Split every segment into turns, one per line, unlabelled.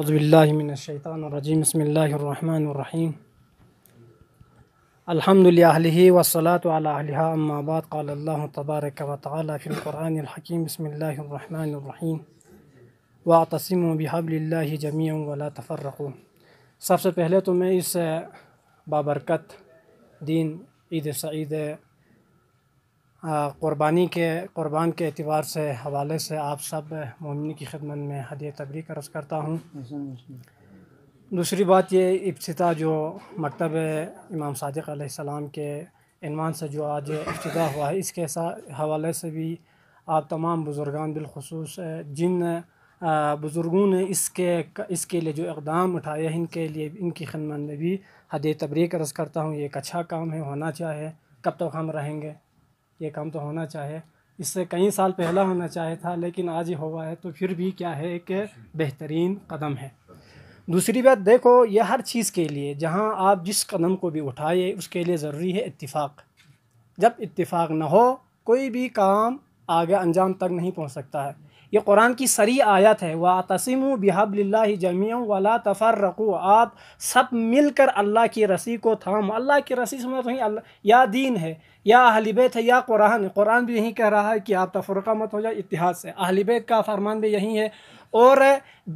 अज़बिल्लिमिनशैतरजीम बसमीम अलहमदिल्ली वसलात अम्माबाद कल्ला तबारक वालफ़िलक़ुरानकीम बसमीम वातसम बिहबल्ला जमी वला तफ़रक़ू सबसे पहले तो मैं इस बाबरकत दिन ईद सईद क़ुरबानी के क़ुरबान के अतबार से हवाले से आप सब ममिन की खदमत में तबरी का अर्ज़ करता हूँ दूसरी बात ये इब्तः जो मकतब इमाम सदक आसमाम के इनवान से जो आज इब्तः हुआ है इसके हवाले से भी आप तमाम बुज़ुर्गान बिलखसूस जिन बुज़ुर्गों ने इसके इसके लिए जो इकदाम उठाए इनके लिए इनकी खदमत में भी हद तबरी अर्ज़ करता हूँ ये एक अच्छा काम है होना चाहे कब तक तो हम रहेंगे ये काम तो होना चाहिए इससे कई साल पहला होना चाहिए था लेकिन आज ही हुआ है तो फिर भी क्या है एक बेहतरीन कदम है दूसरी बात देखो ये हर चीज़ के लिए जहाँ आप जिस कदम को भी उठाए उसके लिए ज़रूरी है इतफाक़ जब इतफाक़ ना हो कोई भी काम आगे अंजाम तक नहीं पहुँच सकता है ये कुरान की सरी आयत है व तसम बिहबल्ला जमिया वाला तफ़र रखो आप सब मिलकर अल्लाह की रसी को थाम अल्लाह की रसी से मतलब तो अल्लाह या दीन है या अहलिबैत है या कुरान है कुरान भी यही कह रहा है कि आप तफरक़ा मत हो जाए इतिहास से अहलिबैत का फरमान भी यही है और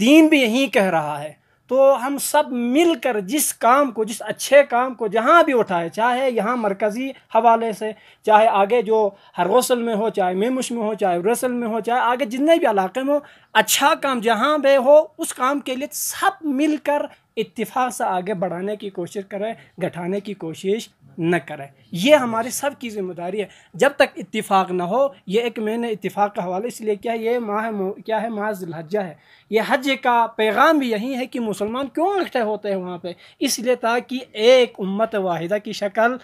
दीन भी यही कह रहा है तो हम सब मिलकर जिस काम को जिस अच्छे काम को जहाँ भी उठाए चाहे यहाँ मरकज़ी हवाले से चाहे आगे जो हर गौसल में हो चाहे मेमुश में हो चाहे रसल में हो चाहे आगे जितने भी इलाके में हो अच्छा काम जहाँ भी हो उस काम के लिए सब मिलकर इतफा से आगे बढ़ाने की कोशिश करें घटाने की कोशिश न करें ये हमारे सब की जिम्मेदारी है जब तक इतफाक़ ना हो ये एक मैंने इतफाक का हवाले इसलिए क्या है ये माह क्या है माह जिलहजा है ये हज का पैगाम भी यही है कि मुसलमान क्यों इकट्ठे होते हैं वहाँ पर इसलिए ताकि एक उम्मत वाहिदा की शक्ल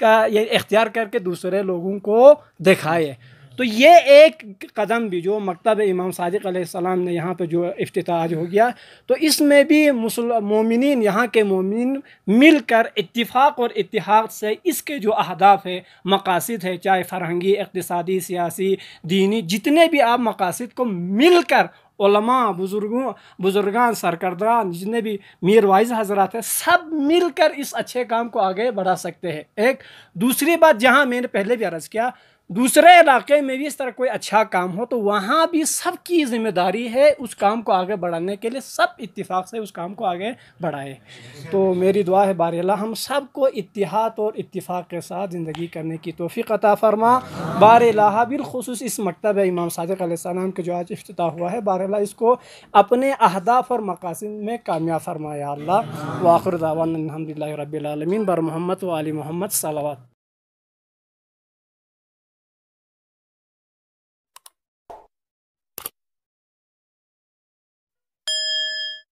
का ये इख्तियार करके दूसरे लोगों को दिखाए तो ये एक कदम भी जो मकतब इमाम सदक सलाम ने यहाँ पर जो अफ्ताज हो गया तो इसमें भी मुसल मोमिन यहाँ के मोमिन मिलकर इतफ़ाक़ और इतिहाद से इसके जो अहदाफ है मकासद है चाहे फरहंगी इकतदी सियासी दीनी जितने भी आप मकासद को मिल कर बुज़ुर्गों बुज़ुर्गान सरकर्दान जितने भी मीर वाइज हजरात हैं सब मिलकर इस अच्छे काम को आगे बढ़ा सकते हैं एक दूसरी बात जहाँ मैंने पहले भी अर्ज़ किया दूसरे इलाके में भी इस तरह कोई अच्छा काम हो तो वहाँ भी सबकी जिम्मेदारी है उस काम को आगे बढ़ाने के लिए सब इत्तेफाक से उस काम को आगे बढ़ाए तो मेरी दुआ है बार हम सब को इतिहाद और इत्तेफाक के साथ ज़िंदगी करने की तोफ़ी अता फ़रमा बार बिलखसूस इस मकतब इमाम सदक आसमाम के जो आज अफ्ताह हुआ है बारला इसको अपने अहदाफ और मकासद में कामयाब फरमाया अल्लाह वाखर दावान अलहमदिल्ला बर मोहम्मद वाली मोहम्मद सलावत